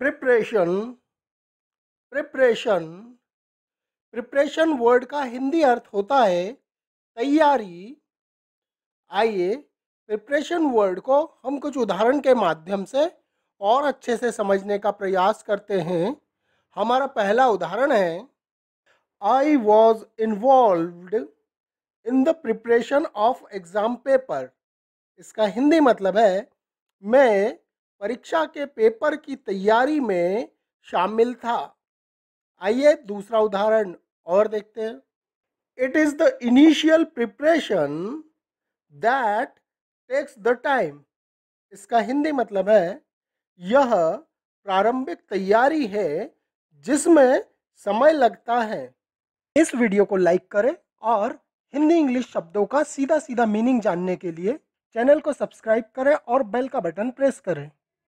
preparation preparation preparation word का हिंदी अर्थ होता है तैयारी आइए प्रिपरेशन वर्ड को हम कुछ उदाहरण के माध्यम से और अच्छे से समझने का प्रयास करते हैं हमारा पहला उदाहरण है I was involve in the preparation of exam paper इसका हिंदी मतलब है मैं परीक्षा के पेपर की तैयारी में शामिल था आइए दूसरा उदाहरण और देखते हैं it is the initial preparation that takes the time इसका हिंदी मतलब है यह प्रारंभिक तैयारी है जिसमें समय लगता है इस वीडियो को लाइक करें और हिंदी इंग्लिश शब्दों का सीधा सीधा मीनिंग जानने के लिए चैनल को सब्सक्राइब करें और बेल का बटन प्रेस करें